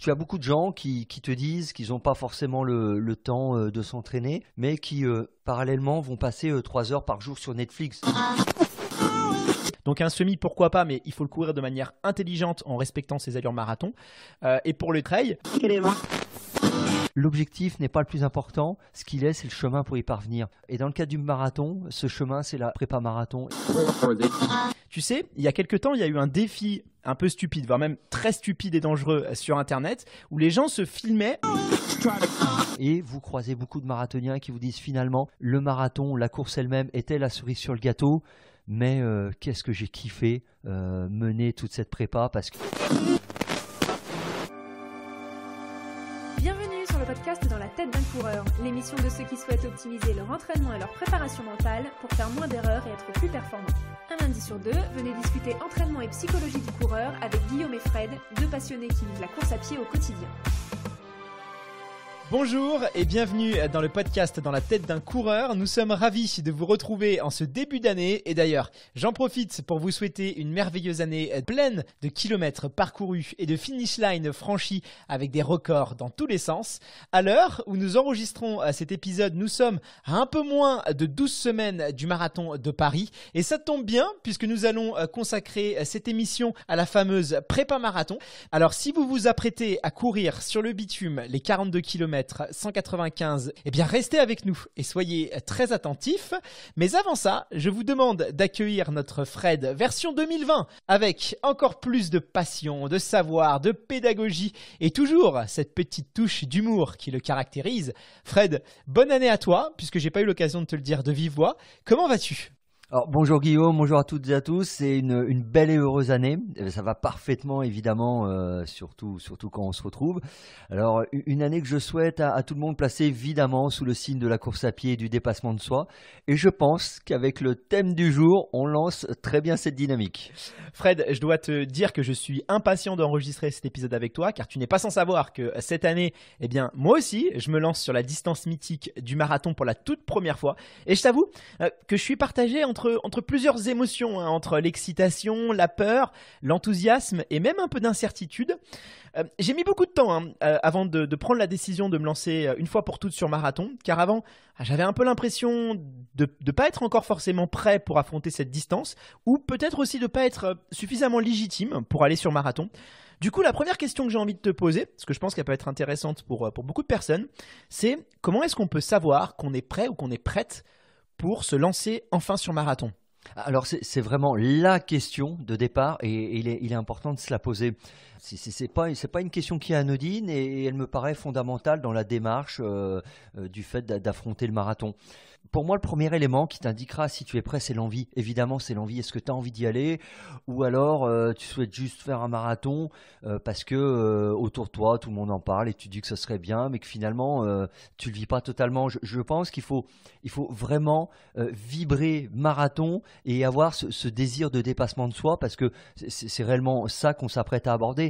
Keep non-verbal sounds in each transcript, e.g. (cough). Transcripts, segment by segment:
tu as beaucoup de gens qui, qui te disent qu'ils n'ont pas forcément le, le temps euh, de s'entraîner, mais qui euh, parallèlement vont passer euh, trois 3 heures par jour sur Netflix. Donc un semi, pourquoi pas, mais il faut le courir de manière intelligente en respectant ses allures marathon. et pour le trail... L'objectif n'est pas le plus important, ce qu'il est, c'est le chemin pour y parvenir. Et dans le cas du marathon, ce chemin, c'est la prépa marathon. Tu sais, il y a quelques temps, il y a eu un défi un peu stupide, voire même très stupide et dangereux euh, sur Internet, où les gens se filmaient. Et vous croisez beaucoup de marathoniens qui vous disent finalement, le marathon, la course elle-même était la souris sur le gâteau, mais euh, qu'est-ce que j'ai kiffé euh, mener toute cette prépa parce que... podcast dans la tête d'un coureur, l'émission de ceux qui souhaitent optimiser leur entraînement et leur préparation mentale pour faire moins d'erreurs et être plus performants. Un lundi sur deux, venez discuter entraînement et psychologie du coureur avec Guillaume et Fred, deux passionnés qui vivent la course à pied au quotidien. Bonjour et bienvenue dans le podcast Dans la tête d'un coureur. Nous sommes ravis de vous retrouver en ce début d'année et d'ailleurs, j'en profite pour vous souhaiter une merveilleuse année pleine de kilomètres parcourus et de finish line Franchis avec des records dans tous les sens. À l'heure où nous enregistrons euh, cet épisode, nous sommes à un peu moins de 12 semaines du marathon de Paris et ça tombe bien puisque nous allons euh, consacrer euh, cette émission à la fameuse prépa marathon. Alors si vous vous apprêtez à courir sur le bitume les 42 km 195, eh bien restez avec nous et soyez très attentifs. Mais avant ça, je vous demande d'accueillir notre Fred version 2020 avec encore plus de passion, de savoir, de pédagogie et toujours cette petite touche d'humour qui le caractérise. Fred, bonne année à toi, puisque j'ai pas eu l'occasion de te le dire de vive voix. Comment vas-tu bonjour Guillaume, bonjour à toutes et à tous. C'est une, belle et heureuse année. Eh ben, ça va parfaitement, évidemment, euh, surtout, quand on se retrouve. Alors, une année que je souhaite à, tout le monde placer, évidemment, sous le signe de la course à pied et du dépassement de soi. Et je pense qu'avec le thème du jour, on lance très bien cette dynamique. Fred, je dois te dire que je suis impatient d'enregistrer cet épisode avec toi, car tu n'es pas sans savoir que cette année, eh bien, moi aussi, je me lance sur la distance mythique du marathon pour la toute première fois. Et je t'avoue euh, que je suis partagé entre entre, plusieurs émotions, hein, entre l'excitation, la peur, l'enthousiasme et même un peu d'incertitude. Euh, j'ai mis beaucoup de temps hein, euh, avant de, prendre la décision de me lancer euh, une fois pour toutes sur marathon, car avant, ah, j'avais un peu l'impression de ne pas être encore forcément prêt pour affronter cette distance, ou peut-être aussi de ne pas être suffisamment légitime pour aller sur marathon. Du coup, la première question que j'ai envie de te poser, ce que je pense qu'elle peut être intéressante pour beaucoup de personnes, c'est comment est-ce qu'on peut savoir qu'on est prêt ou qu'on est prête pour se lancer enfin sur marathon alors c'est vraiment la question de départ et, il, est, important de se la poser. Ce n'est pas, une question qui est anodine et, elle me paraît fondamentale dans la démarche euh, euh, du fait d'affronter le marathon. Pour moi, le premier élément qui t'indiquera si tu es prêt, c'est l'envie. Évidemment, c'est l'envie. Est-ce que tu as envie d'y aller Ou alors, euh, tu souhaites juste faire un marathon parce que autour de toi, tout le monde en parle et tu dis que ce serait bien, mais que finalement, tu ne le vis pas totalement. Je, pense qu'il faut, vraiment vibrer marathon et avoir ce, ce, désir de dépassement de soi parce que c'est réellement ça qu'on s'apprête à aborder.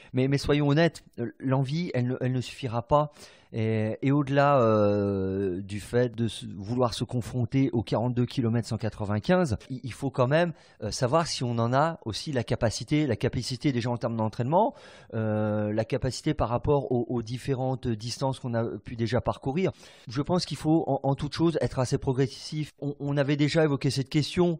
Mais, soyons honnêtes, euh, l'envie, elle, ne suffira pas. Et, au-delà euh, du fait de vouloir se confronter aux 42 km 195, il, faut quand même euh, savoir si on en a aussi la capacité, la capacité déjà en termes d'entraînement, la capacité par rapport aux, différentes distances qu'on a pu déjà parcourir. Je pense qu'il faut en, toute chose être assez progressif. On, avait déjà évoqué cette question.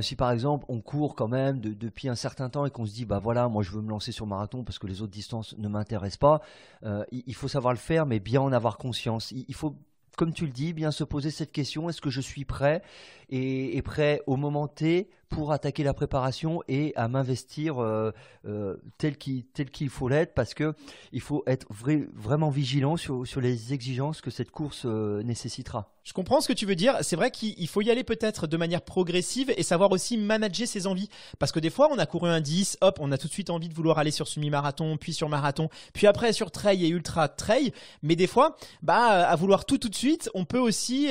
si par exemple on court quand même depuis un certain temps et qu'on se dit bah voilà moi je veux me lancer sur marathon parce que les autres distances ne m'intéressent pas. Euh, il faut savoir le faire, mais bien en avoir conscience. Il faut, comme tu le dis, bien se poser cette question est-ce que je suis prêt et, prêt au moment T pour attaquer la préparation et à m'investir euh, euh, tel qu'il faut l'être parce que il faut être vraiment vigilant sur, les exigences que cette course euh, nécessitera. Je comprends ce que tu veux dire. C'est vrai qu'il faut y aller peut-être de manière progressive et savoir aussi manager ses envies. Parce que des fois, on a couru un 10, hop, on a tout de suite envie de vouloir aller sur semi-marathon, puis sur marathon, puis après sur trail et ultra-trail. Mais des fois, bah, à vouloir tout tout de suite, on peut aussi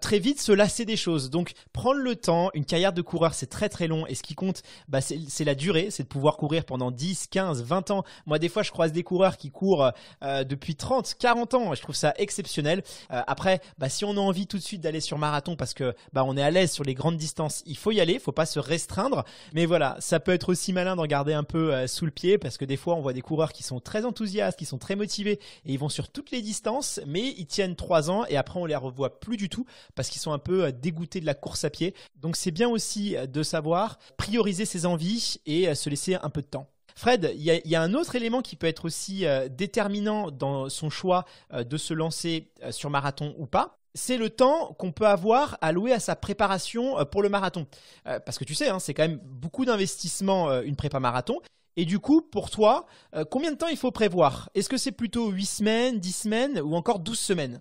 très vite se lasser des choses choses. Donc, prendre le temps, une carrière de coureur, c'est très très long. Et ce qui compte, bah, c'est la durée, c'est de pouvoir courir pendant 10, 15, 20 ans. Moi, des fois, je croise des coureurs qui courent euh, depuis 30, 40 ans. Je trouve ça exceptionnel. Euh, après, bah, si on a envie tout de suite d'aller sur marathon parce que bah, on est à l'aise sur les grandes distances, il faut y aller, il ne faut pas se restreindre. Mais voilà, ça peut être aussi malin d'en garder un peu euh, sous le pied parce que des fois, on voit des coureurs qui sont très enthousiastes, qui sont très motivés et ils vont sur toutes les distances, mais ils tiennent 3 ans et après, on les revoit plus du tout parce qu'ils sont un peu dégoûté de la course à pied. Donc c'est bien aussi euh, de savoir prioriser ses envies et euh, se laisser un peu de temps. Fred, il y, a un autre élément qui peut être aussi euh, déterminant dans son choix de se lancer sur marathon ou pas, c'est le temps qu'on peut avoir alloué à sa préparation pour le marathon. parce que tu sais, hein, c'est quand même beaucoup d'investissement, une prépa marathon. Et du coup, pour toi, combien de temps il faut prévoir Est-ce que c'est plutôt 8 semaines, 10 semaines ou encore 12 semaines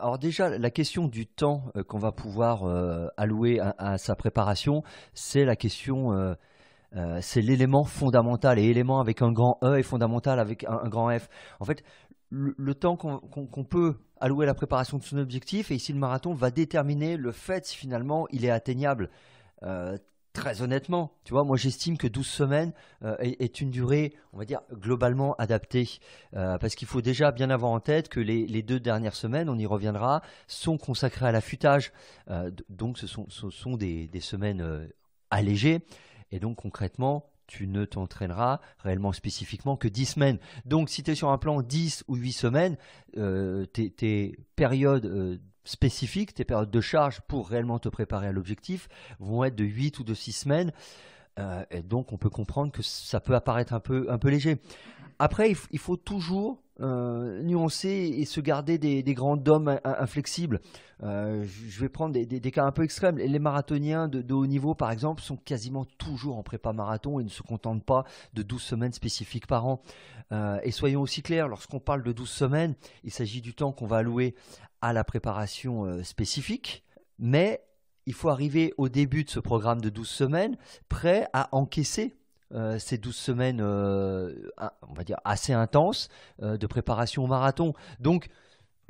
alors déjà, la question du temps euh, qu'on va pouvoir euh, allouer à, sa préparation, c'est la question, euh, c'est l'élément fondamental. Et élément avec un grand E est fondamental avec un, grand F. En fait, le, temps qu'on peut allouer à la préparation de son objectif, et ici le marathon va déterminer le fait si finalement il est atteignable. Très honnêtement, tu vois, moi j'estime que 12 semaines euh, est, une durée, on va dire, globalement adaptée. Euh, parce qu'il faut déjà bien avoir en tête que les, deux dernières semaines, on y reviendra, sont consacrées à l'affûtage. Euh, donc ce sont, des, semaines allégées. Et donc concrètement, tu ne t'entraîneras réellement spécifiquement que 10 semaines. Donc si tu es sur un plan 10 ou 8 semaines, tes, périodes spécifiques, tes périodes de charge pour réellement te préparer à l'objectif vont être de 8 ou de 6 semaines. Euh, et donc on peut comprendre que ça peut apparaître un peu, un peu léger. Après, il, faut toujours euh, nuancer et se garder des, des grands dômes inflexibles. Euh, je vais prendre des, cas un peu extrêmes. Les marathoniens de, haut niveau, par exemple, sont quasiment toujours en prépa marathon et ne se contentent pas de 12 semaines spécifiques par an. et soyons aussi clairs, lorsqu'on parle de 12 semaines, il s'agit du temps qu'on va allouer à la préparation euh, spécifique, mais il faut arriver au début de ce programme de 12 semaines prêt à encaisser euh, ces 12 semaines, euh, on va dire, assez intenses de préparation au marathon. Donc,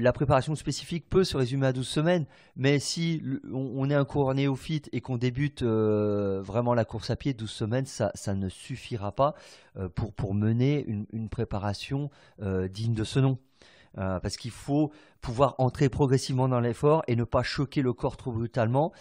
la préparation spécifique peut se résumer à 12 semaines, mais si on est un coureur néophyte et qu'on débute vraiment la course à pied, 12 semaines, ça, ne suffira pas pour, mener une préparation digne de ce nom. Euh, parce qu'il faut pouvoir entrer progressivement dans l'effort et ne pas choquer le corps trop brutalement.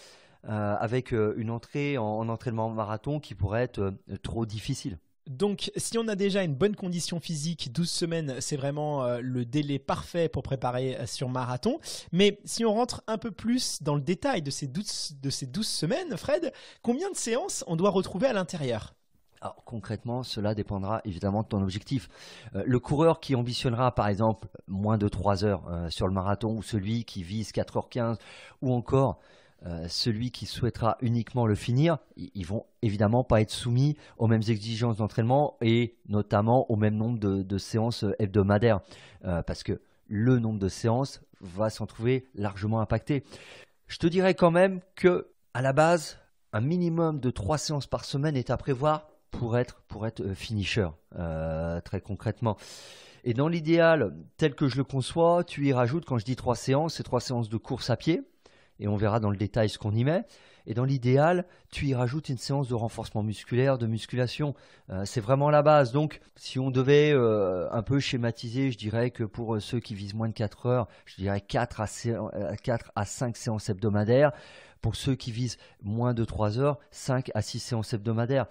Euh, avec euh, une entrée en, entraînement marathon qui pourrait être trop difficile. Donc, si on a déjà une bonne condition physique, 12 semaines, c'est vraiment le délai parfait pour préparer sur marathon. Mais si on rentre un peu plus dans le détail de ces de ces 12 semaines, Fred, combien de séances on doit retrouver à l'intérieur alors, concrètement, cela dépendra évidemment de ton objectif. Euh, le coureur qui ambitionnera par exemple moins de 3 heures euh, sur le marathon ou celui qui vise 4h15 ou encore euh, celui qui souhaitera uniquement le finir, ils vont évidemment pas être soumis aux mêmes exigences d'entraînement et notamment au même nombre de, de séances hebdomadaires parce que le nombre de séances va s'en trouver largement impacté. Je te dirais quand même que à la base, un minimum de 3 séances par semaine est à prévoir pour être, pour être euh, finisher, euh, très concrètement. Et dans l'idéal, tel que je le conçois, tu y rajoutes, quand je dis trois séances, c'est trois séances de course à pied, et on verra dans le détail ce qu'on y met. Et dans l'idéal, tu y rajoutes une séance de renforcement musculaire, de musculation. Euh, c'est vraiment la base. Donc, si on devait un peu schématiser, je dirais que pour ceux qui visent moins de 4 heures, je dirais 4 à, 4 à 5 séances hebdomadaires. Pour ceux qui visent moins de 3 heures, 5 à 6 séances hebdomadaires.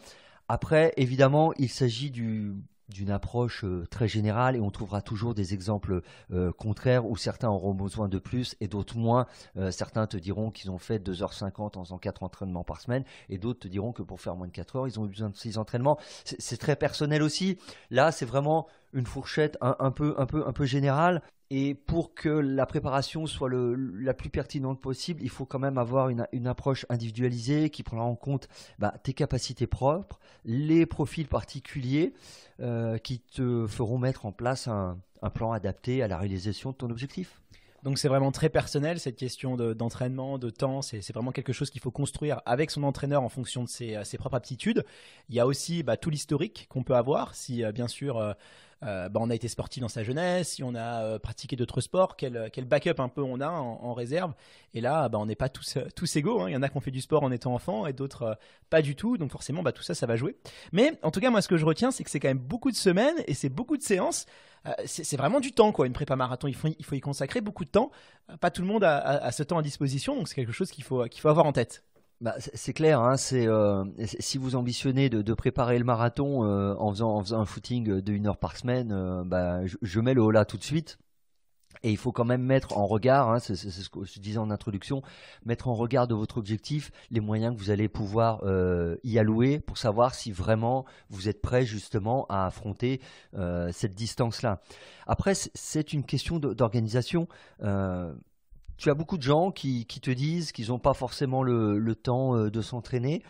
Après, évidemment, il s'agit d'une approche euh, très générale et on trouvera toujours des exemples euh, contraires où certains auront besoin de plus et d'autres moins. Euh, certains te diront qu'ils ont fait 2h50 en faisant 4 entraînements par semaine et d'autres te diront que pour faire moins de 4 heures, ils ont eu besoin de 6 entraînements. C'est très personnel aussi. Là, c'est vraiment une fourchette un peu générale. Et pour que la préparation soit la plus pertinente possible, il faut quand même avoir une, approche individualisée qui prendra en compte bah, tes capacités propres, les profils particuliers euh, qui te feront mettre en place un, plan adapté à la réalisation de ton objectif. Donc c'est vraiment très personnel cette question d'entraînement, de, temps. C'est vraiment quelque chose qu'il faut construire avec son entraîneur en fonction de ses, euh, propres aptitudes. Il y a aussi bah, tout l'historique qu'on peut avoir. Si euh, bien sûr euh, bah, on a été sportif dans sa jeunesse, si on a euh, pratiqué d'autres sports, quel, euh, quel, backup un peu on a en, réserve. Et là, bah, on n'est pas tous, égaux. Hein. Il y en a qui ont fait du sport en étant enfant et d'autres pas du tout. Donc forcément, bah, tout ça, ça va jouer. Mais en tout cas, moi, ce que je retiens, c'est que c'est quand même beaucoup de semaines et c'est beaucoup de séances. c'est vraiment du temps, quoi. Une prépa marathon, il faut, y consacrer beaucoup de temps. Pas tout le monde a, ce temps à disposition, donc c'est quelque chose qu'il faut avoir en tête. Bah, c'est clair, hein, euh, si vous ambitionnez de, préparer le marathon euh, en, faisant, un footing de une heure par semaine, euh, bah, je, mets le holà tout de suite. Et il faut quand même mettre en regard, hein, c'est ce que je disais en introduction, mettre en regard de votre objectif les moyens que vous allez pouvoir y allouer pour savoir si vraiment vous êtes prêt justement à affronter cette distance-là. Après, c'est une question d'organisation tu as beaucoup de gens qui, te disent qu'ils n'ont pas forcément le, temps euh, de s'entraîner,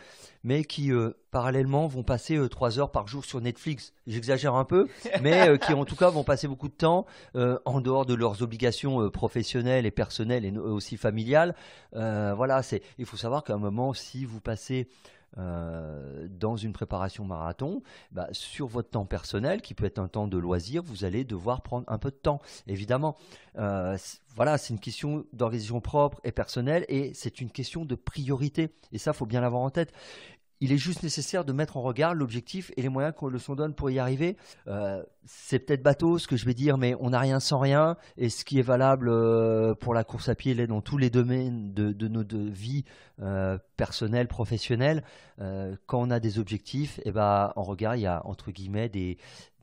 mais qui euh, parallèlement vont passer euh, trois heures par jour sur Netflix. J'exagère un peu, mais qui en tout cas vont passer beaucoup de temps en dehors de leurs obligations professionnelles et personnelles et aussi familiales. voilà, Il faut savoir qu'à un moment, si vous passez euh, dans une préparation marathon, bah, sur votre temps personnel, qui peut être un temps de loisir, vous allez devoir prendre un peu de temps. Évidemment, euh, voilà, c'est une question d'organisation propre et personnelle, et c'est une question de priorité. Et ça, faut bien l'avoir en tête. Il est juste nécessaire de mettre en regard l'objectif et les moyens qu'on le son donne pour y arriver. Euh, c'est peut-être bateau ce que je vais dire, mais on n'a rien sans rien. Et ce qui est valable euh, pour la course à pied, est dans tous les domaines de, nos euh, personnelle, vies personnelles, professionnelles. quand on a des objectifs, eh ben, en regard, il y a entre guillemets des,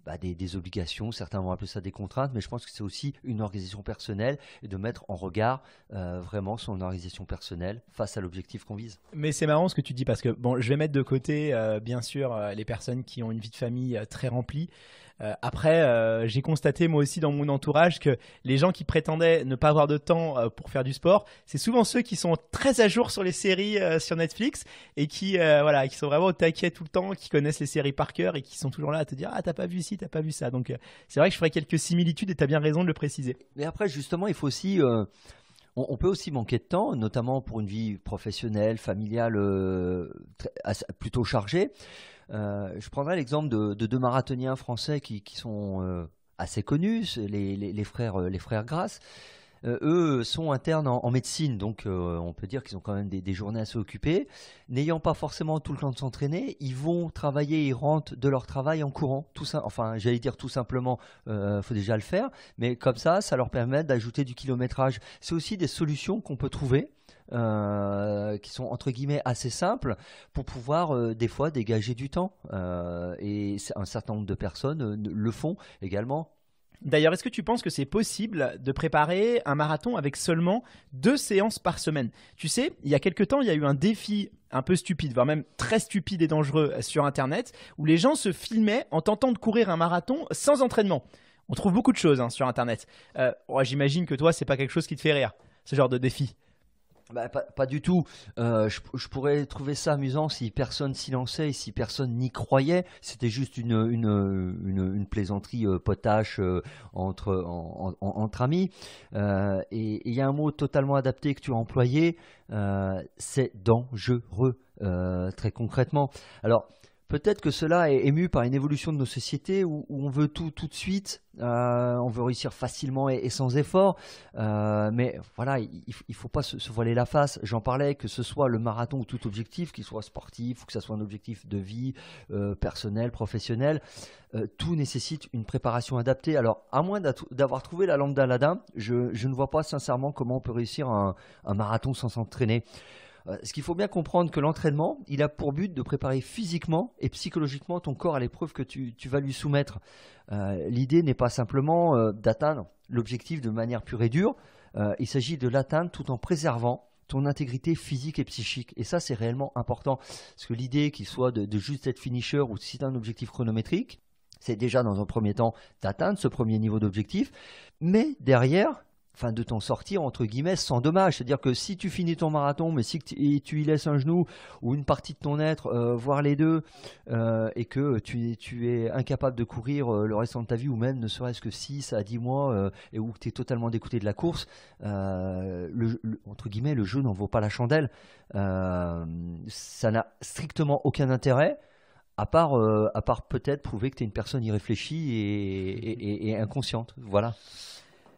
bah, des, obligations, certains vont appeler ça des contraintes, mais je pense que c'est aussi une organisation personnelle et de mettre en regard euh, vraiment son organisation personnelle face à l'objectif qu'on vise. Mais c'est marrant ce que tu dis parce que je vais mettre de côté euh, bien sûr euh, les personnes qui ont une vie de famille très remplie, euh, après, euh, j'ai constaté moi aussi dans mon entourage que les gens qui prétendaient ne pas avoir de temps euh, pour faire du sport, c'est souvent ceux qui sont très à jour sur les séries sur Netflix et qui voilà, qui sont vraiment au taquet tout le temps, qui connaissent les séries par cœur et qui sont toujours là à te dire ah t'as pas vu ci, t'as pas vu ça. Donc c'est vrai que je ferai quelques similitudes et t'as bien raison de le préciser. Mais après justement, il faut aussi on, peut aussi manquer de temps, notamment pour une vie professionnelle, familiale euh, plutôt chargée. Euh, je prendrai l'exemple de, deux marathoniens français qui, sont euh, assez connus, les, les, les, frères, les frères Grasse. Euh, eux sont internes en, médecine, donc euh, on peut dire qu'ils ont quand même des, journées assez occupées. N'ayant pas forcément tout le temps de s'entraîner, ils vont travailler, ils rentrent de leur travail en courant. Tout enfin, j'allais dire tout simplement, il euh, faut déjà le faire, mais comme ça, ça leur permet d'ajouter du kilométrage. C'est aussi des solutions qu'on peut trouver. qui sont entre guillemets assez simples pour pouvoir des fois dégager du temps. et un certain nombre de personnes le font également D'ailleurs, est-ce que tu penses que c'est possible de préparer un marathon avec seulement deux séances par semaine Tu sais, il y a quelques temps, il y a eu un défi un peu stupide, voire même très stupide et dangereux sur Internet, où les gens se filmaient en tentant de courir un marathon sans entraînement. On trouve beaucoup de choses hein, sur Internet. Euh, j'imagine que toi, c'est pas quelque chose qui te fait rire, ce genre de défi. Bah, pas, du tout. Euh, je, pourrais trouver ça amusant si personne s'y lançait, et si personne n'y croyait. C'était juste une, plaisanterie euh, potache euh, entre, entre amis. et il y a un mot totalement adapté que tu as employé, c'est dangereux, très concrètement. Alors, Peut-être que cela est ému par une évolution de nos sociétés où, on veut tout tout de suite, euh, on veut réussir facilement et, sans effort. Euh, mais voilà, il ne faut pas se, voiler la face. J'en parlais, que ce soit le marathon ou tout objectif, qu'il soit sportif ou que ce soit un objectif de vie euh, personnel, professionnel, euh, tout nécessite une préparation adaptée. Alors, à moins d'avoir trouvé la lampe d'Aladin, je, ne vois pas sincèrement comment on peut réussir un marathon sans s'entraîner. Euh, ce qu'il faut bien comprendre que l'entraînement, il a pour but de préparer physiquement et psychologiquement ton corps à l'épreuve que tu, vas lui soumettre. Euh, l'idée n'est pas simplement euh, d'atteindre l'objectif de manière pure et dure, il s'agit de l'atteindre tout en préservant ton intégrité physique et psychique. Et ça, c'est réellement important. Parce que l'idée qu'il soit de, juste être finisher ou si tu un objectif chronométrique, c'est déjà dans un premier temps d'atteindre ce premier niveau d'objectif. Mais derrière, de t'en sortir entre guillemets sans dommage. C'est-à-dire que si tu finis ton marathon, mais si tu, y laisses un genou ou une partie de ton être, euh, voire les deux, euh, et que tu, es incapable de courir euh, le reste de ta vie, ou même ne serait-ce que 6 à 10 mois, et où tu es totalement dégoûté de la course, entre guillemets, le jeu n'en vaut pas la chandelle. ça n'a strictement aucun intérêt à part, à part peut-être prouver que tu es une personne irréfléchie et inconsciente. Voilà.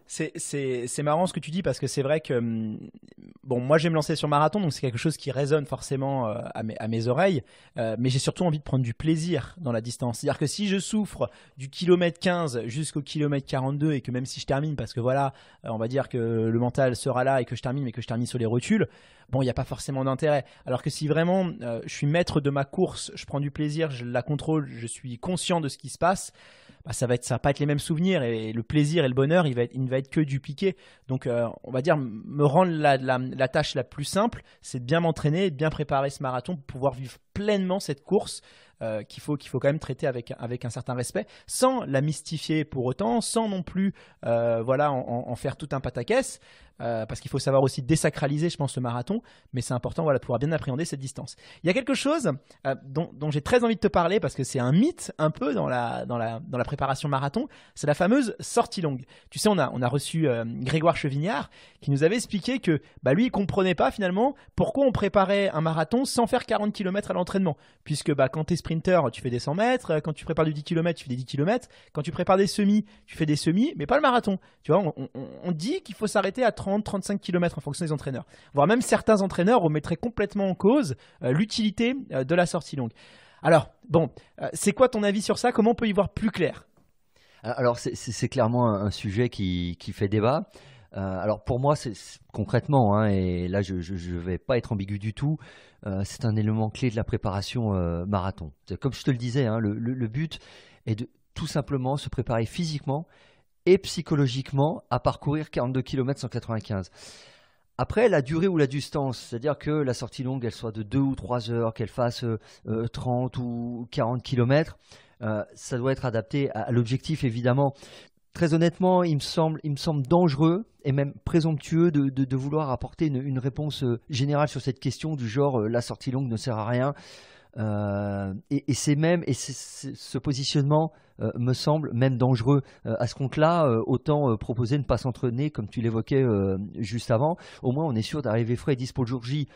C'est marrant ce que tu dis parce que c'est vrai que hum, bon moi me lancer sur marathon donc c'est quelque chose qui résonne forcément euh, à mes, oreilles euh, mais j'ai surtout envie de prendre du plaisir dans la distance c'est-à-dire que si je souffre du kilomètre 15 jusqu'au kilomètre 42 et que même si je termine parce que voilà euh, on va dire que le mental sera là et que je termine mais que je termine sur les rotules bon il n'y a pas forcément d'intérêt alors que si vraiment je suis maître de ma course je prends du plaisir je la contrôle je suis conscient de ce qui se passe bah, ça va va pas être les mêmes souvenirs et le plaisir et le bonheur, il ne va être que dupliqué. Donc, euh, on va dire me rendre la, tâche la plus simple, c'est de bien m'entraîner de bien préparer ce marathon pour pouvoir vivre pleinement cette course. Euh, qu'il faut, quand même traiter avec, un certain respect, sans la mystifier pour autant, sans non plus euh, voilà, en, faire tout un pataquès. Euh, parce qu'il faut savoir aussi désacraliser, je pense, le marathon, mais c'est important voilà, de pouvoir bien appréhender cette distance. Il y a quelque chose euh, dont, j'ai très envie de te parler, parce que c'est un mythe un peu dans la, dans la, dans la préparation marathon, c'est la fameuse sortie longue. Tu sais, on a, on a reçu euh, Grégoire Chevignard, qui nous avait expliqué que bah, lui, il comprenait pas finalement pourquoi on préparait un marathon sans faire 40 km à l'entraînement, puisque bah, quand tu es sprinter, tu fais des 100 mètres, quand tu prépares du 10 km, tu fais des 10 km, quand tu prépares des semis, tu fais des semis, mais pas le marathon. Tu vois, on, on dit qu'il faut s'arrêter à 30, 35 km en fonction des entraîneurs. Voire même certains entraîneurs remettraient complètement en cause euh, l'utilité euh, de la sortie longue. Alors, bon, euh, c'est quoi ton avis sur ça Comment on peut y voir plus clair Alors, c'est clairement un sujet qui, fait débat. alors pour moi, c'est concrètement, hein, et là je ne vais pas être ambigu du tout, c'est un élément clé de la préparation marathon. Comme je te le disais, hein, le, but est de tout simplement se préparer physiquement et psychologiquement à parcourir 42 km 195. Après, la durée ou la distance, c'est-à-dire que la sortie longue, elle soit de 2 ou 3 heures, qu'elle fasse 30 euh, euh, ou 40 km, euh, ça doit être adapté à, l'objectif, évidemment. Très honnêtement, il me semble, dangereux et même présomptueux de, vouloir apporter une, réponse générale sur cette question du genre la sortie longue ne sert à rien euh, et, c'est même, et ce positionnement euh, me semble même dangereux. Euh, à ce compte-là, autant proposer ne pas s'entraîner, comme tu l'évoquais juste avant. Au moins, on est sûr d'arriver frais et dispo le jour J.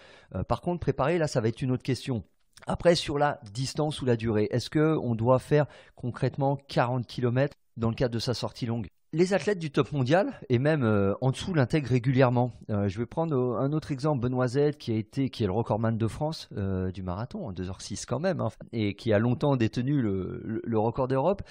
par contre, préparer, là, ça va être une autre question. Après, sur la distance ou la durée, est-ce qu'on doit faire concrètement 40 km dans le cadre de sa sortie longue les athlètes du top mondial et même euh, en dessous l'intègrent régulièrement. Euh, je vais prendre euh, un autre exemple, Benoît qui a été, qui est le recordman de France du marathon en 2h06 quand même, hein, et qui a longtemps détenu le, le record d'Europe,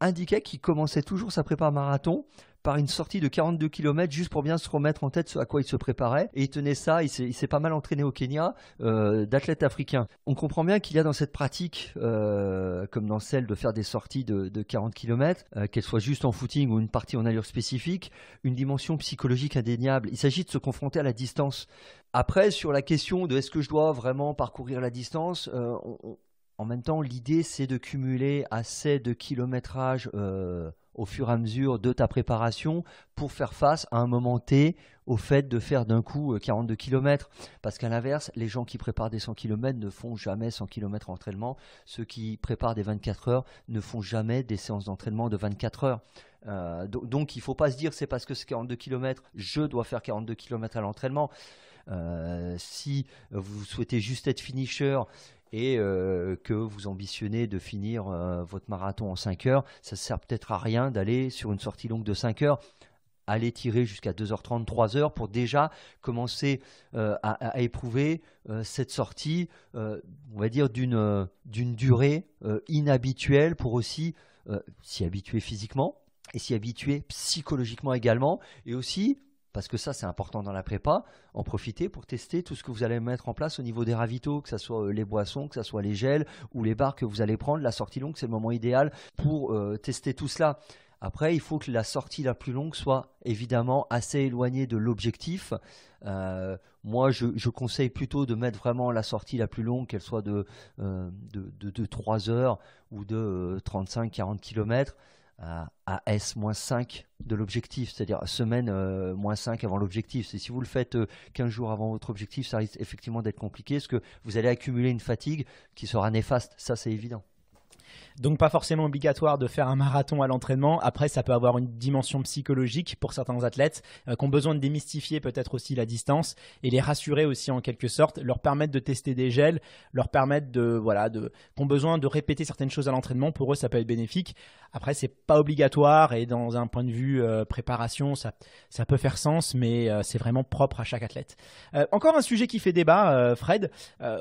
indiquait qu'il commençait toujours sa prépa marathon par une sortie de 42 km juste pour bien se remettre en tête à quoi il se préparait. Et il tenait ça, il s'est pas mal entraîné au Kenya euh, d'athlètes africains. On comprend bien qu'il y a dans cette pratique, euh, comme dans celle de faire des sorties de, 40 km, euh, qu'elle soit juste en footing ou une partie en allure spécifique, une dimension psychologique indéniable. Il s'agit de se confronter à la distance. Après, sur la question de est-ce que je dois vraiment parcourir la distance, en même temps, l'idée c'est de cumuler assez de kilométrage au fur et à mesure de ta préparation pour faire face à un moment T au fait de faire d'un coup 42 euh, km. Parce qu'à l'inverse, les gens qui préparent des 100 km ne font jamais 100 km entraînement. Ceux qui préparent des 24 heures ne font jamais des séances d'entraînement de 24 heures. Euh, donc, il ne faut pas se dire c'est parce que c'est 42 km, je dois faire 42 km à l'entraînement. Euh, si vous souhaitez juste être finisher et euh, que vous ambitionnez de finir euh, votre marathon en 5 heures, ça ne sert peut-être à rien d'aller sur une sortie longue de 5 heures aller tirer jusqu'à 2h30, 3h pour déjà commencer euh, à, éprouver cette sortie, on va dire, d'une durée inhabituelle pour aussi s'y habituer physiquement et s'y habituer psychologiquement également, et aussi parce que ça c'est important dans la prépa, en profiter pour tester tout ce que vous allez mettre en place au niveau des ravitaux, que ce soit euh, les boissons, que ce soit les gels ou les barres que vous allez prendre. La sortie longue, c'est le moment idéal pour euh, tester tout cela. Après, il faut que la sortie la plus longue soit évidemment assez éloignée de l'objectif. Euh, moi, je, conseille plutôt de mettre vraiment la sortie la plus longue, qu'elle soit de, de 3 heures ou de 35-40 km à, s S-5 de l'objectif, c'est-à-dire semaine euh, moins 5 avant l'objectif. si vous le faites 15 euh, jours avant votre objectif, ça risque effectivement d'être compliqué, parce que vous allez accumuler une fatigue qui sera néfaste, ça c'est évident. Donc pas forcément obligatoire de faire un marathon à l'entraînement. Après, ça peut avoir une dimension psychologique pour certains athlètes euh, qui ont besoin de démystifier peut-être aussi la distance et les rassurer aussi en quelque sorte, leur permettre de tester des gels, leur permettre de voilà, de besoin de répéter certaines choses à l'entraînement. Pour eux, ça peut être bénéfique. Après, c'est pas obligatoire et dans un point de vue euh, préparation, ça peut faire sens, mais euh, c'est vraiment propre à chaque athlète. encore un sujet qui fait débat, Fred,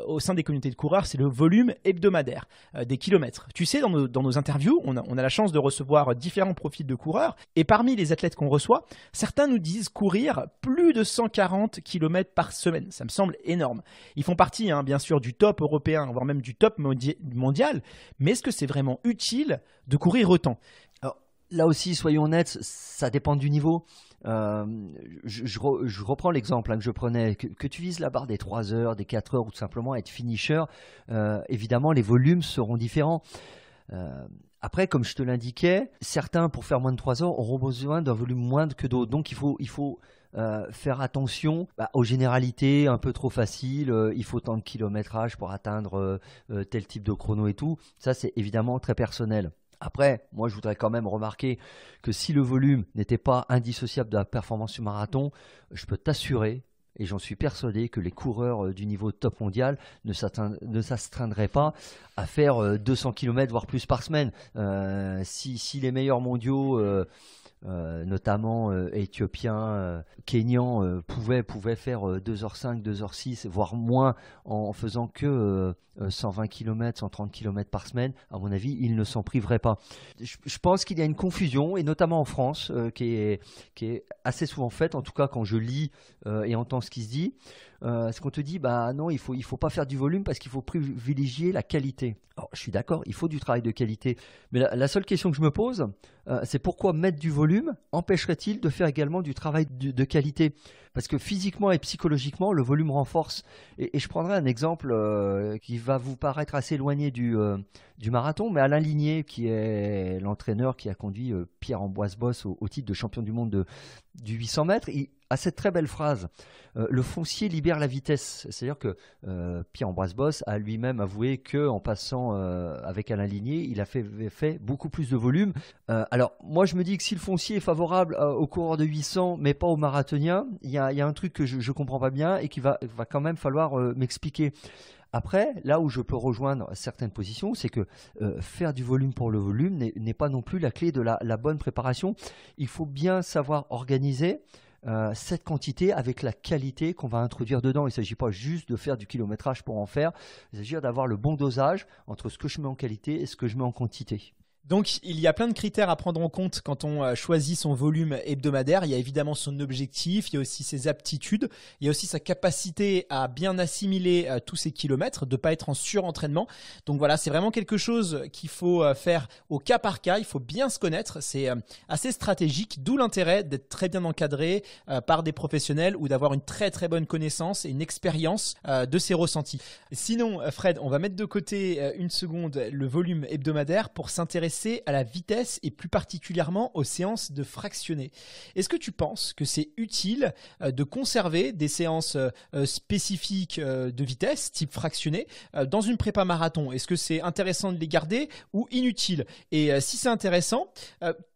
au sein des communautés de coureurs, c'est le volume hebdomadaire des kilomètres. Tu sais dans nos, interviews, on a, la chance de recevoir différents profils de coureurs. Et parmi les athlètes qu'on reçoit, certains nous disent courir plus de 140 km par semaine. Ça me semble énorme. Ils font partie, hein, bien sûr, du top européen, voire même du top mondial. Mais est-ce que c'est vraiment utile de courir autant Là aussi, soyons honnêtes, ça dépend du niveau. Euh, je, reprends l'exemple hein, que je prenais, que, tu vises la barre des 3 heures, des 4 heures ou tout simplement être finisher, euh, évidemment les volumes seront différents. Euh, après, comme je te l'indiquais, certains, pour faire moins de 3 heures, auront besoin d'un volume moindre que d'autres. Donc, il faut, il faut euh, faire attention bah, aux généralités un peu trop faciles. Euh, il faut tant de kilométrage pour atteindre tel type de chrono et tout. Ça, c'est évidemment très personnel. Après, moi, je voudrais quand même remarquer que si le volume n'était pas indissociable de la performance du marathon, je peux t'assurer et j'en suis persuadé que les coureurs euh, du niveau top mondial ne s'astreindraient pas à faire 200 euh, km voire plus par semaine. Euh, si, les meilleurs mondiaux euh, notamment euh, éthiopiens, pouvait euh, kenyans, pouvaient, faire 2h05, 2h06, voire moins en, faisant que 120 km, 130 km par semaine, à mon avis, ils ne s'en priveraient pas. Je, pense qu'il y a une confusion, et notamment en France, qui est, qui, est, assez souvent faite, en tout cas quand je lis et entends ce qui se dit est euh, ce qu'on te dit, bah non, il faut faut pas faire du volume parce qu'il faut privilégier la qualité. je suis d'accord, il faut du travail de qualité, mais la, seule question que je me pose, euh, c'est pourquoi mettre du volume empêcherait-il de faire également du travail de, qualité Parce que physiquement et psychologiquement, le volume renforce. Et, je prendrai un exemple euh, qui va vous paraître assez éloigné du du marathon, mais Alain Ligné, qui est l'entraîneur qui a conduit euh, Pierre-Ambroise Boss au, titre de champion du monde de, du 800 mètres, il a cette très belle phrase euh, Le foncier libère la vitesse. C'est-à-dire que euh, Pierre-Ambroise Boss a lui-même avoué qu'en passant avec Alain Ligné, il a fait, beaucoup plus de volume. alors, moi, je me dis que si le foncier est favorable aux coureurs de 800, mais pas aux marathoniens, il y a, un truc que je ne comprends pas bien et qui va quand même falloir m'expliquer. Après, là où je peux rejoindre certaines positions, c'est que euh, faire du volume pour le volume n'est pas non plus la clé de la, bonne préparation. Il faut bien savoir organiser euh, cette quantité avec la qualité qu'on va introduire dedans. Il ne s'agit pas juste de faire du kilométrage pour en faire, il s'agit d'avoir le bon dosage entre ce que je mets en qualité et ce que je mets en quantité. Donc il y a plein de critères à prendre en compte quand on euh, choisit son volume hebdomadaire. Il y a évidemment son objectif, il y a aussi ses aptitudes, il y a aussi sa capacité à bien assimiler euh, tous ses kilomètres, de ne pas être en surentraînement. Donc voilà, c'est vraiment quelque chose qu'il faut euh, faire au cas par cas, il faut bien se connaître, c'est assez stratégique, d'où l'intérêt d'être très bien encadré par des professionnels ou d'avoir une très très bonne connaissance et une expérience de ses ressentis. Sinon, Fred, on va mettre de côté une seconde le volume hebdomadaire pour s'intéresser à la vitesse et plus particulièrement aux séances de fractionnés. Est-ce que tu penses que c'est utile euh, de conserver des séances euh, euh, spécifiques de vitesse, type fractionné, dans une prépa marathon Est-ce que c'est intéressant de les garder ou inutile Et si c'est intéressant,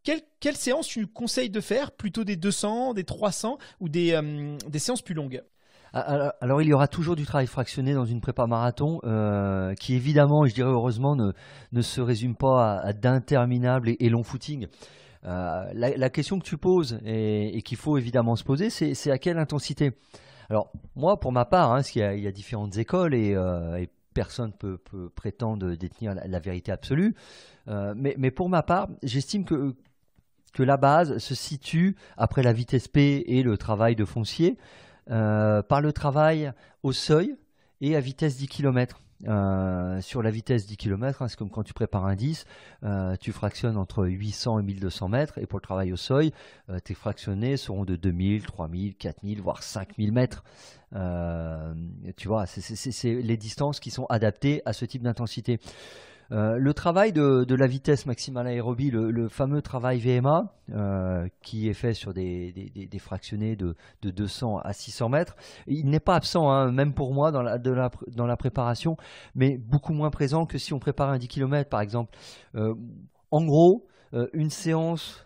quelle, séances séance tu conseilles de faire Plutôt des 200, des 300 ou des séances plus longues alors, il y aura toujours du travail fractionné dans une prépa marathon, euh, qui évidemment, je dirais heureusement, ne, se résume pas à, d'interminables et, longs footings. Euh, la, question que tu poses et, qu'il faut évidemment se poser, c'est à quelle intensité Alors, moi, pour ma part, hein, parce qu'il y, a différentes écoles et, euh, personne ne peut, prétendre détenir la, vérité absolue, mais, pour ma part, j'estime que que la base se situe après la vitesse P et le travail de foncier euh, par le travail au seuil et à vitesse 10 km. Euh, sur la vitesse 10 km, hein, c'est comme quand tu prépares un 10, euh, tu fractionnes entre 800 et 1200 mètres, et pour le travail au seuil, tes fractionnés seront de 2000, 3000, 4000, voire 5000 mètres. tu vois, c'est les distances qui sont adaptées à ce type d'intensité. Euh, le travail de, la vitesse maximale aérobie, le, fameux travail VMA, euh, qui est fait sur des, fractionnés de, 200 à 600 mètres, il n'est pas absent, hein, même pour moi, dans la, préparation, mais beaucoup moins présent que si on prépare un 10 km, par exemple. Euh, en gros, une séance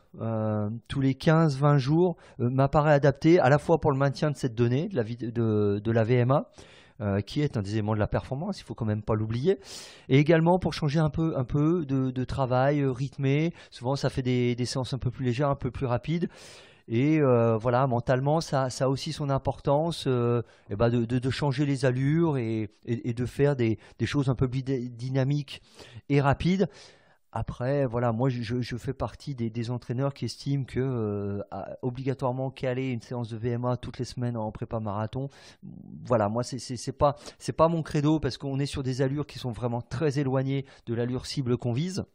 tous les 15-20 jours m'apparaît adaptée à la fois pour le maintien de cette donnée, de la VMA, euh, qui est un des éléments de la performance, il faut quand même pas l'oublier. Et également pour changer un peu, un peu de, travail euh, rythmé, souvent ça fait des, des, séances un peu plus légères, un peu plus rapides. Et euh, voilà, mentalement, ça, a aussi son importance ben, de, changer les allures et, de faire des, des, choses un peu plus dynamiques et rapides. Après, voilà, moi je, fais partie des, entraîneurs qui estiment qu'obligatoirement euh, caler une séance de VMA toutes les semaines en prépa marathon, voilà, moi c'est pas c'est pas mon credo parce qu'on est sur des allures qui sont vraiment très éloignées de l'allure cible qu'on vise.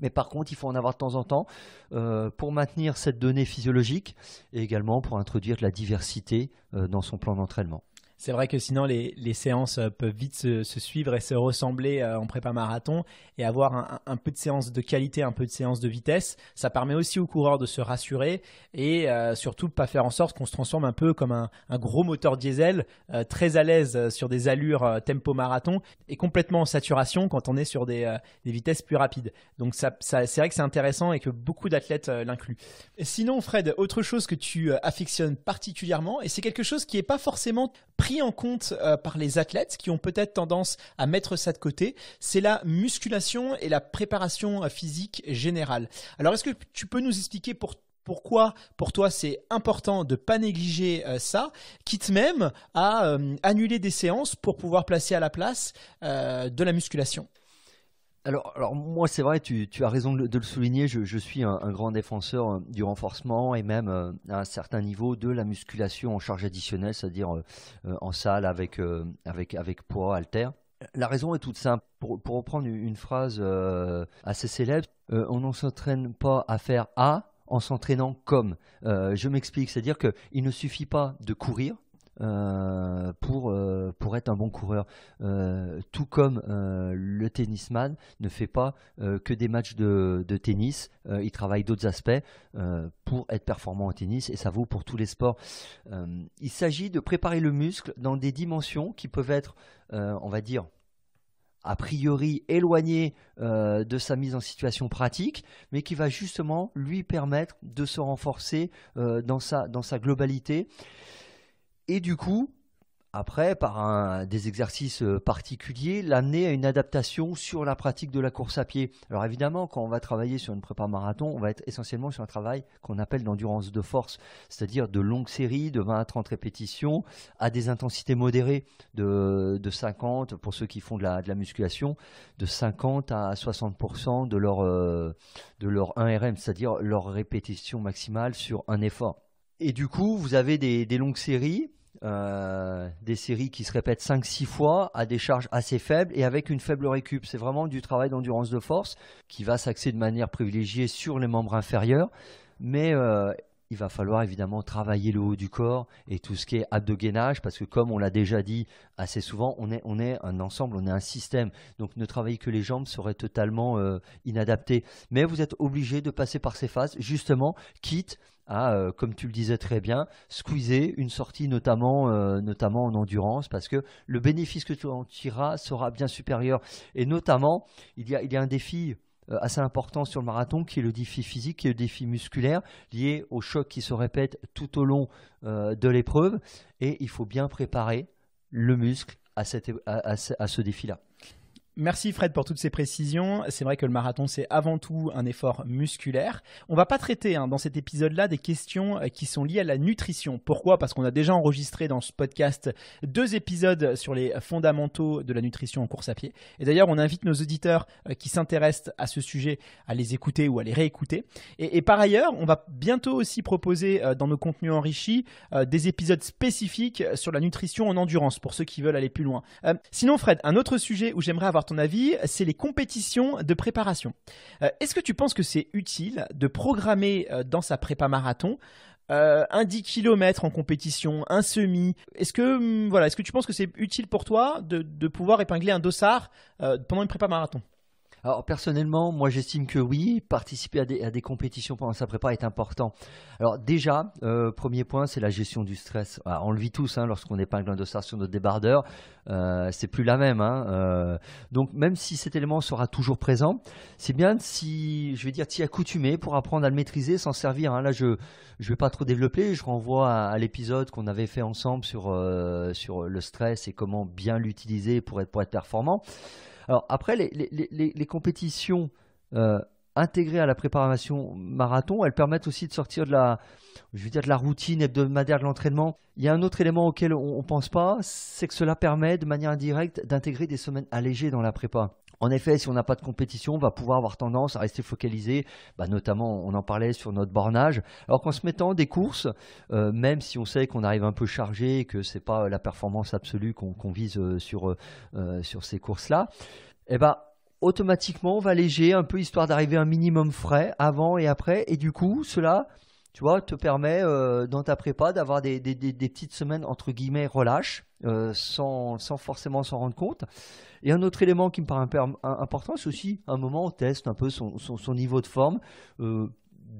Mais par contre, il faut en avoir de temps en temps euh, pour maintenir cette donnée physiologique et également pour introduire de la diversité euh, dans son plan d'entraînement. C'est vrai que sinon, les, les, séances euh, peuvent vite se, suivre et se ressembler euh, en prépa marathon. Et avoir un, un, peu de séance de qualité, un peu de séance de vitesse, ça permet aussi aux coureurs de se rassurer et euh, de surtout pas faire en sorte qu'on se transforme un peu comme un, un gros moteur diesel, très à l'aise sur des allures tempo marathon et complètement en saturation quand on est sur des, des vitesses plus rapides. Donc ça, c'est vrai que c'est intéressant et que beaucoup d'athlètes l'incluent. Sinon, Fred, autre chose que tu affectionnes particulièrement, et c'est quelque chose qui n'est pas forcément pris en compte euh, par les athlètes qui ont peut-être tendance à mettre ça de côté, c'est la musculation et la préparation euh, physique générale. Alors est-ce que tu peux nous expliquer pourquoi pour toi c'est important de ne pas négliger euh, ça, quitte même à annuler des séances pour pouvoir placer à la place de la musculation alors, moi, c'est vrai, tu, as raison de, le souligner. Je, suis un, grand défenseur euh, du renforcement et même euh, à un certain niveau de la musculation en charge additionnelle, c'est-à-dire euh, en salle avec, poids, alter. La raison est toute simple. pour reprendre une phrase assez célèbre, on ne s'entraîne pas à faire A en s'entraînant comme. je m'explique, c'est-à-dire qu'il ne suffit pas de courir euh, euh, pour, être un bon coureur. Euh, tout comme le tennisman ne fait pas que des matchs de, tennis, il travaille d'autres aspects pour être performant au tennis et ça vaut pour tous les sports. il s'agit de préparer le muscle dans des dimensions qui peuvent être, on va dire, a priori éloignées de sa mise en situation pratique, mais qui va justement lui permettre de se renforcer dans sa globalité. Et du coup, après, par des exercices euh, particuliers, l'amener à une adaptation sur la pratique de la course à pied. Alors évidemment, quand on va travailler sur une prépa marathon, on va être essentiellement sur un travail qu'on appelle d'endurance de force, c'est-à-dire de longues séries de 20 à 30 répétitions à des intensités modérées de, 50, pour ceux qui font de la, musculation, de 50 à 60% de leur, euh, de leur 1RM, c'est-à-dire leur répétition maximale sur un effort. Et du coup, vous avez des, longues séries, euh, des séries qui se répètent 5-6 fois, à des charges assez faibles et avec une faible récup. C'est vraiment du travail d'endurance de force qui va s'axer de manière privilégiée sur les membres inférieurs, mais euh, il va falloir évidemment travailler le haut du corps et tout ce qui est gainage, parce que comme on l'a déjà dit assez souvent, on est, on est un ensemble, on est un système. Donc ne travailler que les jambes serait totalement euh, inadapté. Mais vous êtes obligé de passer par ces phases, justement, quitte à, euh, comme tu le disais très bien, squeezer une sortie euh, notamment, en endurance, parce que le bénéfice que tu en tireras sera bien supérieur. Et notamment, il y a, un défi euh, assez important sur le marathon, qui est le défi physique, qui est le défi musculaire, lié au choc qui se répète tout au long de l'épreuve. Et il faut bien préparer le muscle à, ce défi-là. Merci Fred pour toutes ces précisions. C'est vrai que le marathon, c'est avant tout un effort musculaire. On va pas traiter hein, dans cet épisode-là des questions euh, qui sont liées à la nutrition. Pourquoi Parce qu'on a déjà enregistré dans ce podcast deux épisodes sur les fondamentaux de la nutrition en course à pied. Et d'ailleurs, on invite nos auditeurs euh, qui s'intéressent à ce sujet à les écouter ou à les réécouter. Et, par ailleurs, on va bientôt aussi proposer euh, dans nos contenus enrichis des épisodes spécifiques sur la nutrition en endurance pour ceux qui veulent aller plus loin. sinon, Fred, un autre sujet où j'aimerais avoir ton avis, c'est les compétitions de préparation. Euh, est-ce que tu penses que c'est utile de programmer euh, dans sa prépa marathon euh, un 10 km en compétition, un semi. Est-ce que, hmm, voilà, est -ce que tu penses que c'est utile pour toi de, pouvoir épingler un dossard pendant une prépa marathon alors personnellement, moi j'estime que oui, participer à des, compétitions pendant sa prépa est important. Alors déjà, euh, premier point, c'est la gestion du stress. Ah, on le vit tous hein, lorsqu'on épingle un dossard sur notre débardeur, euh, c'est plus la même. Hein, euh. donc même si cet élément sera toujours présent, c'est bien si, je vais dire, t'y accoutumer pour apprendre à le maîtriser, s'en servir. Hein. Là, je ne vais pas trop développer, je renvoie à, l'épisode qu'on avait fait ensemble sur, sur le stress et comment bien l'utiliser pour être, pour être performant après, les, compétitions euh, intégrées à la préparation marathon, elles permettent aussi de sortir de la, je veux dire, de la routine hebdomadaire de l'entraînement. Il y a un autre élément auquel on ne pense pas, c'est que cela permet de manière indirecte d'intégrer des semaines allégées dans la prépa. En effet, si on n'a pas de compétition, on va pouvoir avoir tendance à rester focalisé, bah, notamment on en parlait sur notre bornage. Alors qu'en se mettant des courses, euh, même si on sait qu'on arrive un peu chargé et que ce n'est pas la performance absolue qu'on vise euh, euh, sur, ces courses-là, eh bah, automatiquement on va léger un peu histoire d'arriver un minimum frais avant et après. Et du coup, cela tu vois, te permet euh, dans ta prépa d'avoir des, des, des, petites semaines entre guillemets relâches euh, sans, sans, forcément s'en rendre compte. Et un autre élément qui me paraît important, c'est aussi un moment où on teste un peu son, son, son niveau de forme. Euh,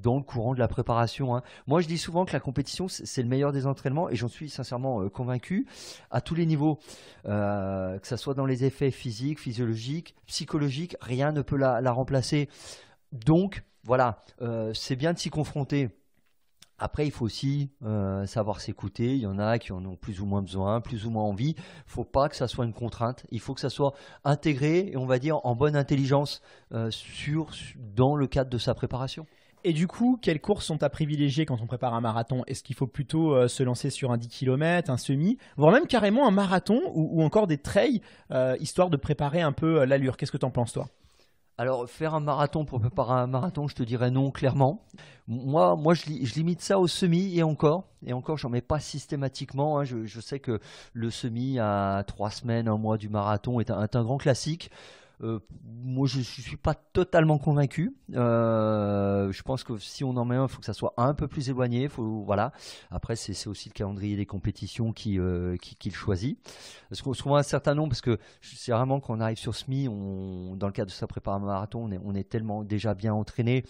dans le courant de la préparation. Hein. Moi, je dis souvent que la compétition, c'est le meilleur des entraînements, et j'en suis sincèrement euh, convaincu, à tous les niveaux, euh, que ce soit dans les effets physiques, physiologiques, psychologiques, rien ne peut la, la remplacer. Donc, voilà, euh, c'est bien de s'y confronter après, il faut aussi euh, savoir s'écouter. Il y en a qui en ont plus ou moins besoin, plus ou moins envie. Il ne faut pas que ça soit une contrainte. Il faut que ça soit intégré, et on va dire, en bonne intelligence euh, dans le cadre de sa préparation. Et du coup, quelles courses sont à privilégier quand on prépare un marathon Est-ce qu'il faut plutôt euh, se lancer sur un 10 km, un semi, voire même carrément un marathon ou, ou encore des trails, histoire de préparer un peu l'allure Qu'est-ce que tu en penses, toi alors, faire un marathon pour préparer un marathon, je te dirais non, clairement. Moi, moi je, limite ça au semi et encore. Et encore, j'en mets pas systématiquement. Hein. Je, sais que le semi à trois semaines, un mois du marathon est est un grand classique. Euh, moi, je ne suis pas totalement convaincu. Euh, je pense que si on en met un, il faut que ça soit un peu plus éloigné. Faut, voilà. Après, c'est aussi le calendrier des compétitions qui, euh, le choisit. Parce qu'on se voit un certain nombre, parce que c'est vraiment quand on arrive sur SMI, dans le cadre de sa préparation marathon, on est, tellement déjà bien entraîné.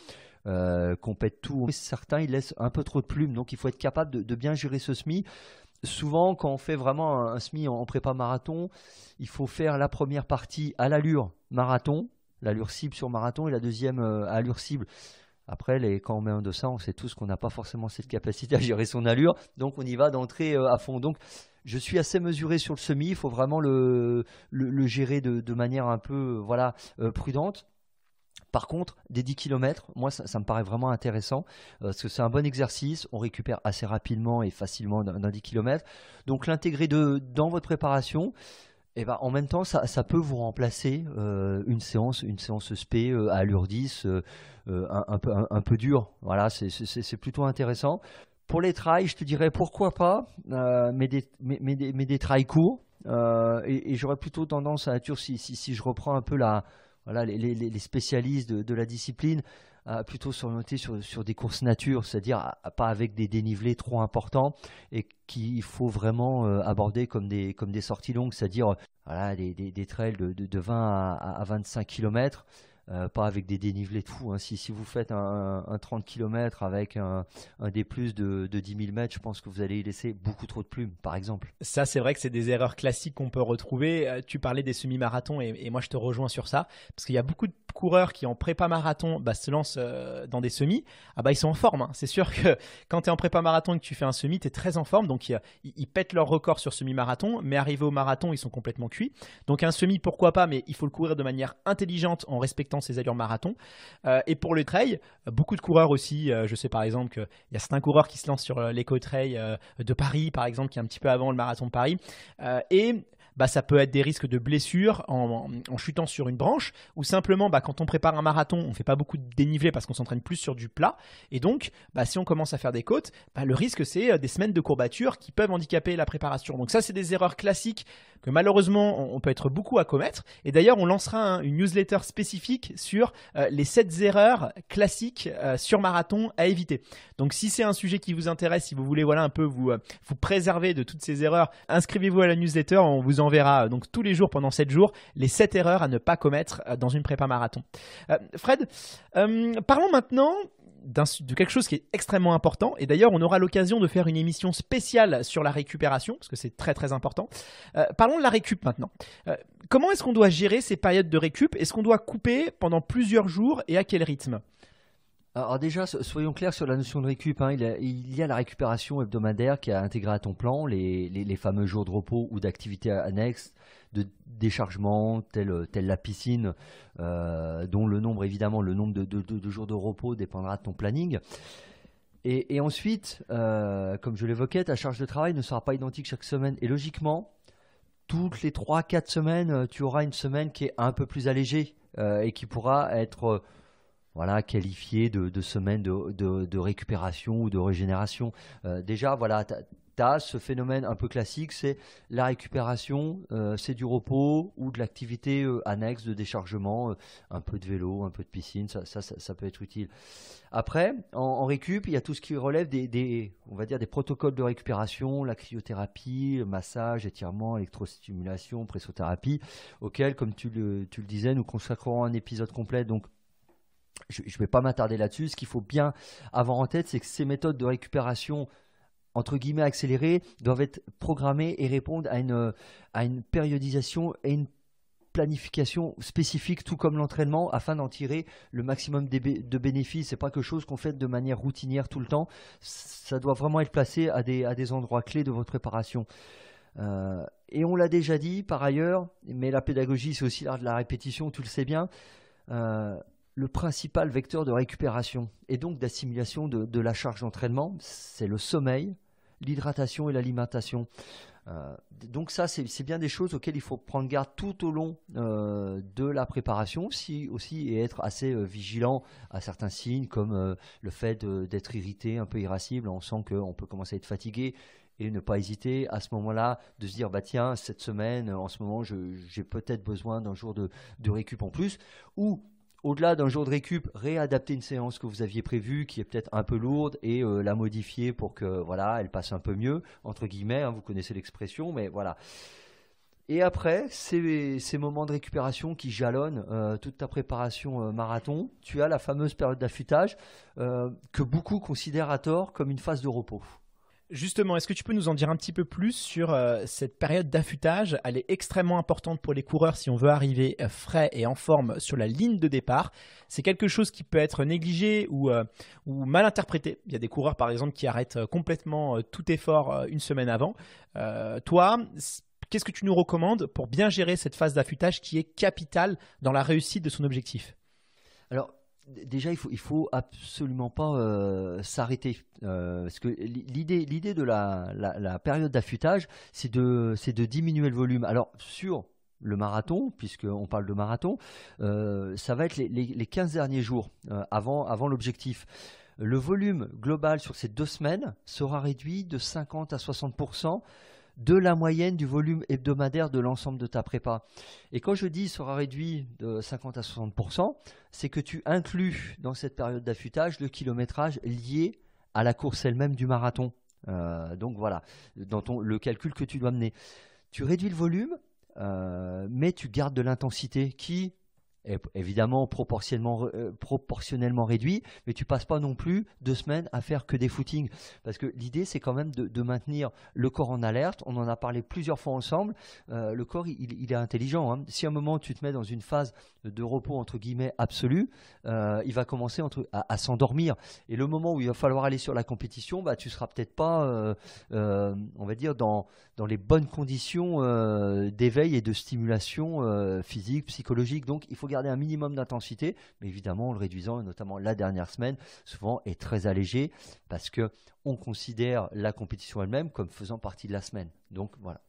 qu'on pète tout. Certains, ils laissent un peu trop de plumes, donc il faut être capable de, de bien gérer ce SMI souvent, quand on fait vraiment un, semi en, prépa marathon, il faut faire la première partie à l'allure marathon, l'allure cible sur marathon, et la deuxième euh, à allure cible. Après, les, quand on met un 200, on sait tous qu'on n'a pas forcément cette capacité à gérer son allure, donc on y va d'entrée euh, à fond. Donc, je suis assez mesuré sur le semi, il faut vraiment le, gérer de, manière un peu voilà, euh, prudente. Par contre, des 10 km, moi, ça, me paraît vraiment intéressant, euh, parce que c'est un bon exercice, on récupère assez rapidement et facilement dans, 10 km. Donc l'intégrer dans votre préparation, et eh ben, en même temps, ça, peut vous remplacer euh, une séance, une séance SP euh, à allure 10, un, peu, un, peu dur. Voilà, c'est plutôt intéressant. Pour les trails, je te dirais pourquoi pas, mais, des, mais, trails courts. et, j'aurais plutôt tendance à nature, si, si, je reprends un peu la, voilà, les, spécialistes de, la discipline, euh, plutôt s'orienter sur, des courses nature, c'est-à-dire pas avec des dénivelés trop importants et qu'il faut vraiment euh, aborder comme des, comme des sorties longues, c'est-à-dire des, trails de, de, 20 à, à 25 kilomètres. Euh, pas avec des dénivelés de fou. Hein. Si, vous faites un, 30 km avec un, des plus de, de 10 000 mètres, je pense que vous allez y laisser beaucoup trop de plumes, par exemple. Ça, c'est vrai que c'est des erreurs classiques qu'on peut retrouver. Euh, tu parlais des semi-marathons et, et, moi, je te rejoins sur ça, parce qu'il y a beaucoup de coureurs qui en prépa marathon bah, se lancent euh, dans des semis, ah bah, ils sont en forme. Hein. C'est sûr que (laughs) quand tu es en prépa marathon et que tu fais un semi, tu es très en forme. Donc, ils, pètent leur record sur semi-marathon, mais arrivé au marathon, ils sont complètement cuits. Donc, un semi, pourquoi pas, mais il faut le courir de manière intelligente en respectant ses allures marathon. Euh, et pour le trail, beaucoup de coureurs aussi, euh, je sais par exemple qu'il y a certains coureurs qui se lancent sur l'éco-trail de Paris, par exemple, qui est un petit peu avant le marathon de Paris. et bah, ça peut être des risques de blessures en, en, chutant sur une branche, ou simplement bah, quand on prépare un marathon, on ne fait pas beaucoup de dénivelé parce qu'on s'entraîne plus sur du plat, et donc bah, si on commence à faire des côtes, bah, le risque c'est euh, des semaines de courbatures qui peuvent handicaper la préparation. Donc ça c'est des erreurs classiques que malheureusement on peut être beaucoup à commettre, et d'ailleurs on lancera une newsletter spécifique sur euh, les 7 erreurs classiques euh, sur marathon à éviter. Donc si c'est un sujet qui vous intéresse, si vous voulez voilà un peu vous, vous préserver de toutes ces erreurs, inscrivez-vous à la newsletter, on vous on enverra euh, donc tous les jours pendant 7 jours les 7 erreurs à ne pas commettre euh, dans une prépa marathon. Euh, Fred, parlons maintenant de quelque chose qui est extrêmement important. Et d'ailleurs, on aura l'occasion de faire une émission spéciale sur la récupération, parce que c'est très très important. parlons de la récup maintenant. comment est-ce qu'on doit gérer ces périodes de récup Est-ce qu'on doit couper pendant plusieurs jours et à quel rythme alors déjà, soyons clairs sur la notion de récup. Hein. Il, y a, la récupération hebdomadaire qui a intégré à ton plan les, fameux jours de repos ou d'activités annexes, de déchargement, telle, la piscine, euh, dont le nombre, évidemment, le nombre de, jours de repos dépendra de ton planning. Et, ensuite, euh, comme je l'évoquais, ta charge de travail ne sera pas identique chaque semaine. Et logiquement, toutes les 3-4 semaines, tu auras une semaine qui est un peu plus allégée euh, et qui pourra être voilà, qualifié de, semaine de, récupération ou de régénération. Euh, déjà, voilà, tu as, ce phénomène un peu classique, c'est la récupération, euh, c'est du repos ou de l'activité euh, annexe de déchargement, un peu de vélo, un peu de piscine, ça, peut être utile. Après, en, récup, il y a tout ce qui relève des, on va dire, des protocoles de récupération, la cryothérapie, le massage, étirement, électrostimulation, pressothérapie, auxquels, comme tu le, tu le disais, nous consacrerons un épisode complet, donc je ne vais pas m'attarder là-dessus. Ce qu'il faut bien avoir en tête, c'est que ces méthodes de récupération entre guillemets accélérées doivent être programmées et répondre à une, à une périodisation et une planification spécifique, tout comme l'entraînement, afin d'en tirer le maximum de bénéfices. n'est pas quelque chose qu'on fait de manière routinière tout le temps. Ça doit vraiment être placé à des, à des endroits clés de votre préparation. Euh, et on l'a déjà dit par ailleurs, mais la pédagogie, c'est aussi l'art de la répétition, tu le sais bien. Euh, le principal vecteur de récupération et donc d'assimilation de, la charge d'entraînement, c'est le sommeil, l'hydratation et l'alimentation. Euh, donc ça, c'est bien des choses auxquelles il faut prendre garde tout au long euh, de la préparation, aussi et être assez euh, vigilant à certains signes comme le fait d'être irrité, un peu irascible. On sent qu'on peut commencer à être fatigué et ne pas hésiter à ce moment-là de se dire bah tiens cette semaine en ce moment j'ai peut-être besoin d'un jour de, de récup en plus ou au-delà d'un jour de récup, réadapter une séance que vous aviez prévue, qui est peut-être un peu lourde, et euh, la modifier pour que voilà, elle passe un peu mieux, entre guillemets, hein, vous connaissez l'expression, mais voilà. Et après, ces, ces moments de récupération qui jalonnent euh, toute ta préparation euh, marathon, tu as la fameuse période d'affûtage que beaucoup considèrent à tort comme une phase de repos. Justement, est-ce que tu peux nous en dire un petit peu plus sur euh, cette période d'affûtage Elle est extrêmement importante pour les coureurs si on veut arriver euh, frais et en forme sur la ligne de départ. C'est quelque chose qui peut être négligé ou, euh, mal interprété. Il y a des coureurs, par exemple, qui arrêtent complètement tout effort une semaine avant. toi, qu'est-ce que tu nous recommandes pour bien gérer cette phase d'affûtage qui est capitale dans la réussite de son objectif déjà, il faut, faut absolument pas euh, s'arrêter. Euh, parce que l'idée, de la, période d'affûtage, c'est de, diminuer le volume. Alors, sur le marathon, puisqu'on parle de marathon, euh, ça va être les, 15 derniers jours avant l'objectif. Le volume global sur ces deux semaines sera réduit de 50 à 60 de la moyenne du volume hebdomadaire de l'ensemble de ta prépa. Et quand je dis sera réduit de 50 à 60%, c'est que tu inclus dans cette période d'affûtage le kilométrage lié à la course elle-même du marathon. Euh, donc voilà, dans le calcul que tu dois mener. Tu réduis le volume, euh, mais tu gardes de l'intensité qui, évidemment proportionnellement, euh, proportionnellement réduit, mais tu passes pas non plus deux semaines à faire que des footings. Parce que l'idée, c'est quand même de, maintenir le corps en alerte. On en a parlé plusieurs fois ensemble. Euh, le corps, il, est intelligent. Hein. Si à un moment, tu te mets dans une phase de repos, entre guillemets, absolu, euh, il va commencer entre, à, à s'endormir. Et le moment où il va falloir aller sur la compétition, bah, tu seras peut-être pas, on va dire, dans, dans les bonnes conditions d'éveil et de stimulation physique, psychologique. Donc, il faut garder un minimum d'intensité, mais évidemment en le réduisant, notamment la dernière semaine, souvent est très allégé parce que on considère la compétition elle-même comme faisant partie de la semaine. Donc voilà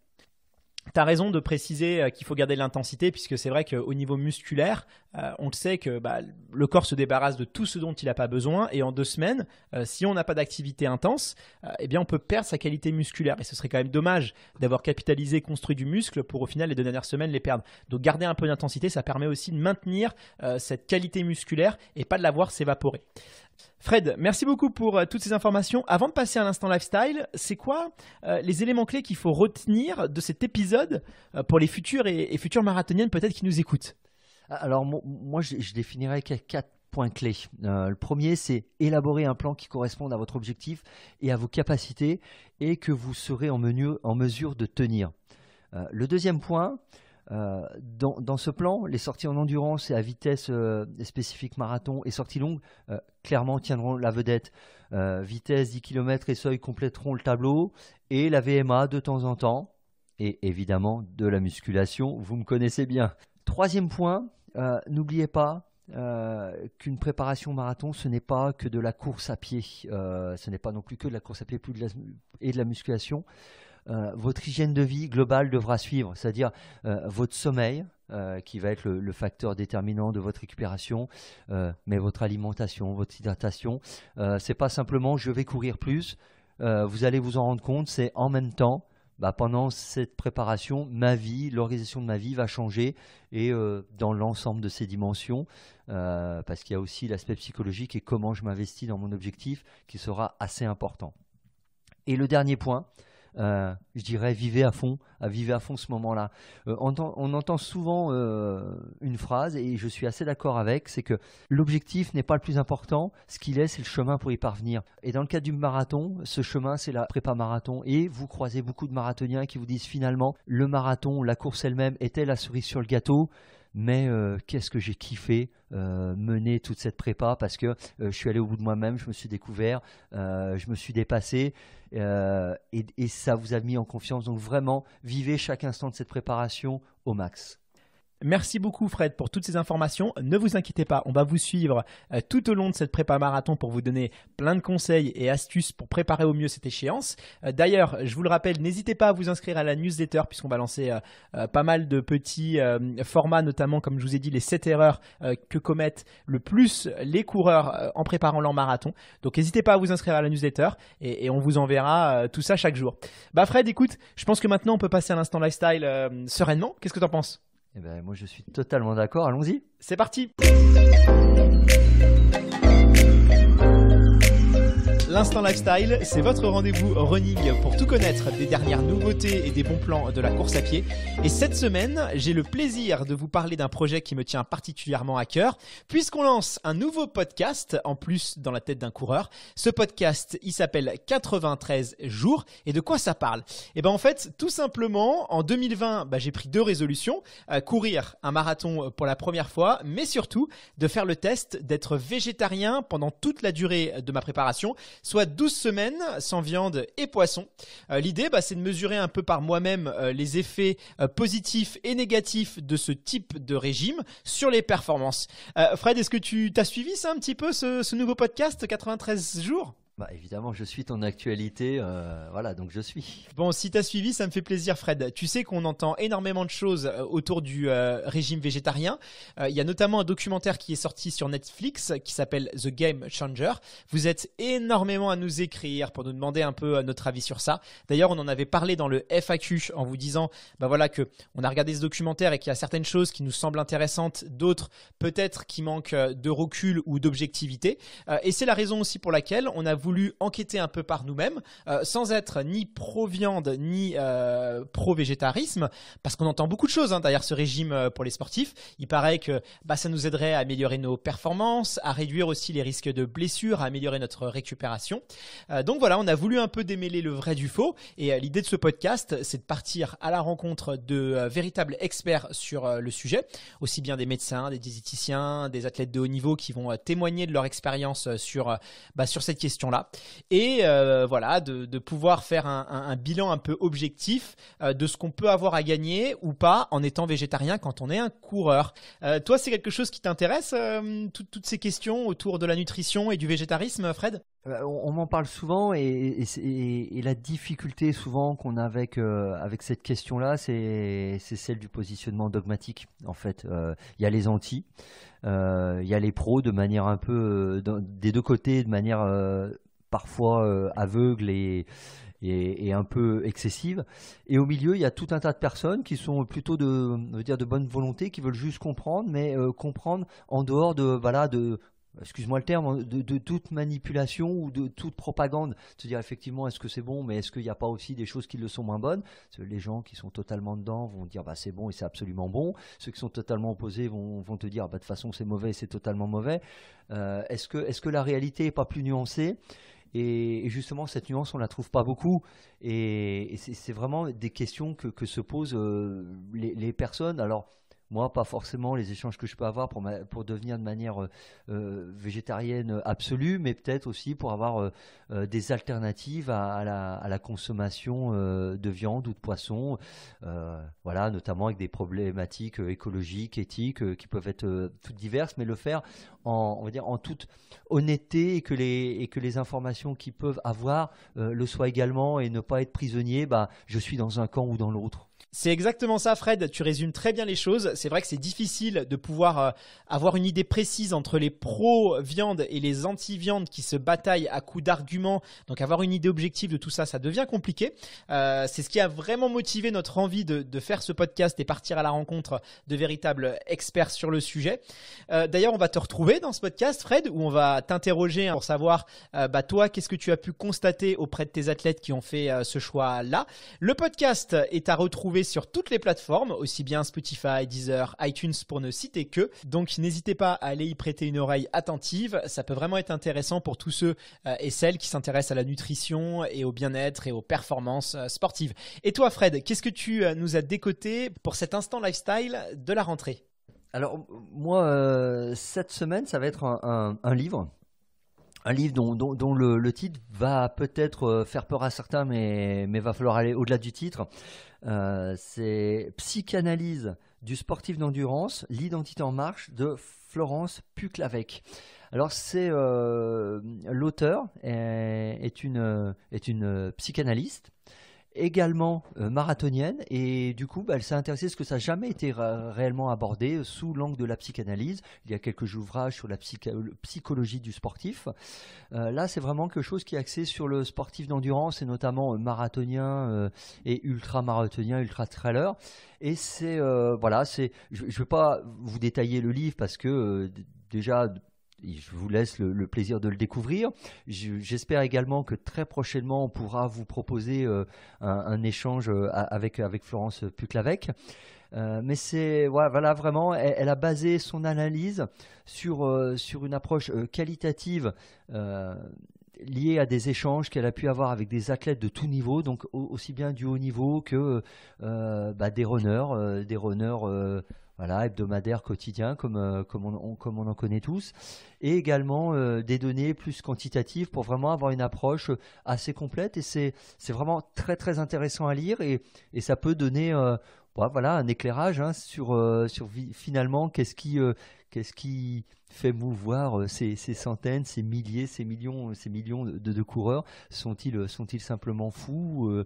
tu as raison de préciser euh, qu'il faut garder l'intensité, puisque c'est vrai qu'au niveau musculaire, euh, on le sait que bah, le corps se débarrasse de tout ce dont il n'a pas besoin, et en deux semaines, euh, si on n'a pas d'activité intense, eh on peut perdre sa qualité musculaire, et ce serait quand même dommage d'avoir capitalisé, construit du muscle pour au final les deux dernières semaines les perdre. Donc garder un peu d'intensité, ça permet aussi de maintenir cette qualité musculaire et pas de la voir s'évaporer. Fred, merci beaucoup pour euh, toutes ces informations. Avant de passer à l'instant lifestyle, c'est quoi euh, les éléments clés qu'il faut retenir de cet épisode euh, pour les futurs et, futures marathoniennes peut-être qui nous écoutent ah, Alors moi, je, définirais quatre points clés. le premier, c'est élaborer un plan qui corresponde à votre objectif et à vos capacités et que vous serez en mesure de tenir. le deuxième point, euh, dans, ce plan, les sorties en endurance et à vitesse euh, spécifique marathon et sorties longues euh, clairement tiendront la vedette. vitesse 10 km et seuil compléteront le tableau et la VMA de temps en temps et évidemment de la musculation, vous me connaissez bien. Troisième point, n'oubliez pas qu'une préparation marathon, ce n'est pas que de la course à pied, ce n'est pas non plus que de la course à pied plus et de la musculation. Euh, votre hygiène de vie globale devra suivre, c'est-à-dire euh, votre sommeil, euh, qui va être le, facteur déterminant de votre récupération, mais votre alimentation, votre hydratation. c'est pas simplement je vais courir plus, vous allez vous en rendre compte, c'est en même temps, bah, pendant cette préparation, ma vie, l'organisation de ma vie va changer et dans l'ensemble de ces dimensions, parce qu'il y a aussi l'aspect psychologique et comment je m'investis dans mon objectif qui sera assez important. Et le dernier point, euh, je dirais, vivez à fond, à vivez à fond ce moment-là. Euh, on, entend souvent euh, une phrase, et je suis assez d'accord avec, c'est que l'objectif n'est pas le plus important, ce qu'il est, c'est le chemin pour y parvenir. Et dans le cas du marathon, ce chemin, c'est la prépa marathon, et vous croisez beaucoup de marathoniens qui vous disent finalement, le marathon, la course elle-même était la cerise sur le gâteau. Mais euh, qu'est-ce que j'ai kiffé euh, mener toute cette prépa parce que euh, je suis allé au bout de moi-même, je me suis découvert, je me suis dépassé et ça vous a mis en confiance. Donc vraiment, vivez chaque instant de cette préparation au max. Merci beaucoup Fred pour toutes ces informations. Ne vous inquiétez pas, on va vous suivre euh, tout au long de cette prépa marathon pour vous donner plein de conseils et astuces pour préparer au mieux cette échéance. Euh, d'ailleurs, je vous le rappelle, n'hésitez pas à vous inscrire à la newsletter puisqu'on va lancer euh, pas mal de petits formats, notamment comme je vous ai dit, les 7 erreurs que commettent le plus les coureurs en préparant leur marathon. Donc n'hésitez pas à vous inscrire à la newsletter et, on vous enverra tout ça chaque jour. Bah Fred, écoute, je pense que maintenant on peut passer à l'instant lifestyle sereinement. Qu'est-ce que tu en penses eh ben, moi, je suis totalement d'accord. Allons-y. C'est parti. L'Instant Lifestyle, c'est votre rendez-vous running pour tout connaître des dernières nouveautés et des bons plans de la course à pied. Et cette semaine, j'ai le plaisir de vous parler d'un projet qui me tient particulièrement à cœur, puisqu'on lance un nouveau podcast, en plus dans la tête d'un coureur. Ce podcast, il s'appelle 93 jours. Et de quoi ça parle Eh ben en fait, tout simplement, en 2020, bah, j'ai pris deux résolutions. Euh, courir un marathon euh, pour la première fois, mais surtout de faire le test d'être végétarien pendant toute la durée de ma préparation, soit 12 semaines sans viande et poisson. Euh, l'idée, bah, c'est de mesurer un peu par moi-même euh, les effets euh, positifs et négatifs de ce type de régime sur les performances. Fred, est-ce que tu t'as suivi ça un petit peu, ce, ce nouveau podcast 93 jours bah évidemment, je suis ton actualité, euh, voilà, donc je suis. Bon, si t'as suivi, ça me fait plaisir, Fred. Tu sais qu'on entend énormément de choses euh, autour du euh, régime végétarien. Il y a notamment un documentaire qui est sorti sur Netflix qui s'appelle The Game Changer. Vous êtes énormément à nous écrire pour nous demander un peu notre avis sur ça. D'ailleurs, on en avait parlé dans le FAQ en vous disant, bah voilà, que on a regardé ce documentaire et qu'il y a certaines choses qui nous semblent intéressantes, d'autres peut-être qui manquent de recul ou d'objectivité. et c'est la raison aussi pour laquelle on a voulu enquêter un peu par nous-mêmes, euh, sans être ni pro-viande ni euh, pro-végétarisme, parce qu'on entend beaucoup de choses hein, derrière ce régime euh, pour les sportifs. Il paraît que bah, ça nous aiderait à améliorer nos performances, à réduire aussi les risques de blessures, à améliorer notre récupération. donc voilà, on a voulu un peu démêler le vrai du faux, et l'idée de ce podcast, c'est de partir à la rencontre de véritables experts sur le sujet, aussi bien des médecins, des diététiciens, des athlètes de haut niveau qui vont témoigner de leur expérience sur, bah, sur cette question et euh, voilà, de, pouvoir faire un, bilan un peu objectif euh, de ce qu'on peut avoir à gagner ou pas en étant végétarien quand on est un coureur. Euh, toi, c'est quelque chose qui t'intéresse, toutes ces questions autour de la nutrition et du végétarisme, Fred on m'en parle souvent et, la difficulté souvent qu'on a avec, avec cette question-là, c'est celle du positionnement dogmatique. En fait, il y a les anti, il y a les pros de manière un peu des deux côtés, de manière parfois euh, aveugle et, un peu excessive. Et au milieu, il y a tout un tas de personnes qui sont plutôt de, dire, de bonne volonté, qui veulent juste comprendre, mais euh, comprendre en dehors de, de excuse-moi le terme, de, toute manipulation ou de toute propagande. cest dire effectivement, est-ce que c'est bon, mais est-ce qu'il n'y a pas aussi des choses qui le sont moins bonnes Les gens qui sont totalement dedans vont dire, bah, c'est bon et c'est absolument bon. Ceux qui sont totalement opposés vont, te dire, bah, de toute façon, c'est mauvais et c'est totalement mauvais. Euh, est-ce que, est -ce que la réalité n'est pas plus nuancée et, justement, cette nuance, on ne la trouve pas beaucoup. Et, c'est vraiment des questions que, se posent euh, les, les personnes. Alors, moi, pas forcément les échanges que je peux avoir pour, pour devenir de manière euh, euh, végétarienne euh, absolue, mais peut-être aussi pour avoir des alternatives à, la, consommation de viande ou de poisson, voilà, notamment avec des problématiques écologiques, éthiques, qui peuvent être toutes diverses, mais le faire en, on va dire, en toute honnêteté et que les, et que les informations qu'ils peuvent avoir le soient également et ne pas être prisonnier, bah, je suis dans un camp ou dans l'autre. C'est exactement ça, Fred. Tu résumes très bien les choses. C'est vrai que c'est difficile de pouvoir euh, avoir une idée précise entre les pro viandes et les anti viandes qui se bataillent à coups d'arguments. Donc avoir une idée objective de tout ça, ça devient compliqué. Euh, c'est ce qui a vraiment motivé notre envie de, faire ce podcast et partir à la rencontre de véritables experts sur le sujet. Euh, d'ailleurs, on va te retrouver dans ce podcast, Fred, où on va t'interroger pour savoir, bah toi, qu'est-ce que tu as pu constater auprès de tes athlètes qui ont fait ce choix-là. Le podcast est à retrouver sur toutes les plateformes, aussi bien Spotify, Deezer, iTunes pour ne citer que. Donc n'hésitez pas à aller y prêter une oreille attentive, ça peut vraiment être intéressant pour tous ceux euh, et celles qui s'intéressent à la nutrition et au bien-être et aux performances euh, sportives. Et toi Fred, qu'est-ce que tu euh, nous as décoté pour cet instant lifestyle de la rentrée alors moi, cette semaine, ça va être un, livre un livre dont, le, titre va peut-être faire peur à certains, mais, mais va falloir aller au-delà du titre. Euh, c'est Psychanalyse du sportif d'endurance, l'identité en marche de Florence Puclavec. Alors c'est euh, l'auteur est une euh, psychanalyste également euh, marathonienne et du coup bah, elle s'est intéressée parce que ça n'a jamais été réellement abordé euh, sous l'angle de la psychanalyse. Il y a quelques ouvrages sur la psychologie du sportif. Euh, là c'est vraiment quelque chose qui est axé sur le sportif d'endurance et notamment marathonien et ultra-marathonien, ultra-trailer. Et c'est voilà, c'est je ne vais pas vous détailler le livre parce que déjà je vous laisse le, plaisir de le découvrir. J'espère également que très prochainement, on pourra vous proposer euh, un, échange euh, avec, avec Florence Puclavec. Euh, mais c'est voilà vraiment elle, a basé son analyse sur, une approche qualitative liée à des échanges qu'elle a pu avoir avec des athlètes de tout niveau, donc aussi bien du haut niveau que bah, des runners, des runners voilà, hebdomadaire, quotidien, comme, euh, comme, on, comme on en connaît tous, et également euh, des données plus quantitatives pour vraiment avoir une approche assez complète. Et c'est vraiment très très intéressant à lire et, et ça peut donner euh, bah, voilà, un éclairage hein, sur, sur finalement qu'est-ce qui, qui fait mouvoir ces, centaines, ces milliers, ces millions, ces millions de, coureurs Sont-ils sont simplement fous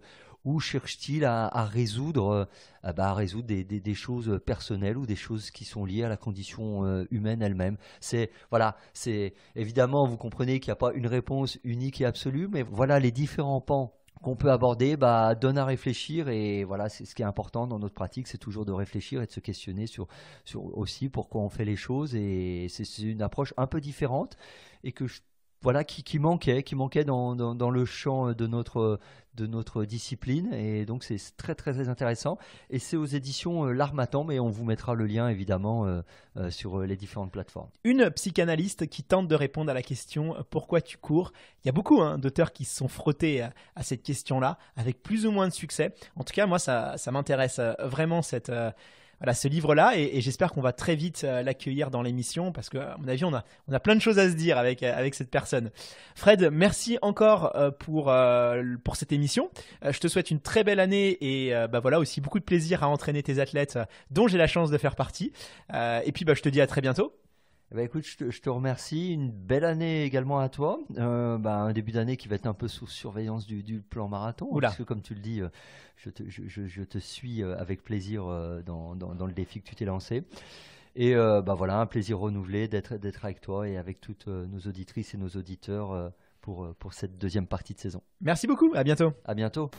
ou cherche-t-il à, à, résoudre, euh, bah, résoudre des, choses personnelles ou des choses qui sont liées à la condition euh, humaine elle-même C'est voilà, c'est évidemment vous comprenez qu'il n'y a pas une réponse unique et absolue, mais voilà les différents pans qu'on peut aborder bah, donne à réfléchir et voilà c'est ce qui est important dans notre pratique c'est toujours de réfléchir et de se questionner sur, sur aussi pourquoi on fait les choses et c'est une approche un peu différente et que je voilà qui, qui, manquait, qui manquait dans, le champ de notre, discipline. Et donc c'est très très très intéressant. Et c'est aux éditions euh, L'Armatan, mais on vous mettra le lien évidemment euh, euh, sur les différentes plateformes. Une psychanalyste qui tente de répondre à la question pourquoi tu cours. Il y a beaucoup hein, d'auteurs qui se sont frottés à, cette question-là, avec plus ou moins de succès. En tout cas, moi ça, m'intéresse vraiment cette voilà, ce livre-là. Et, j'espère qu'on va très vite euh, l'accueillir dans l'émission parce que, à mon avis, on a, on a plein de choses à se dire avec, euh, avec cette personne. Fred, merci encore euh, pour, pour cette émission. Je te souhaite une très belle année et bah, voilà aussi beaucoup de plaisir à entraîner tes athlètes dont j'ai la chance de faire partie. Et puis, bah, je te dis à très bientôt. Eh ben, écoute, je te, remercie. Une belle année également à toi. Euh, ben, un début d'année qui va être un peu sous surveillance du, plan marathon. Hein, parce que, comme tu le dis, euh, je te, je, te suis euh, avec plaisir dans, le défi que tu t'es lancé. Et ben, voilà, un plaisir renouvelé d'être avec toi et avec toutes nos auditrices et nos auditeurs pour, pour cette deuxième partie de saison. Merci beaucoup. À bientôt. À bientôt.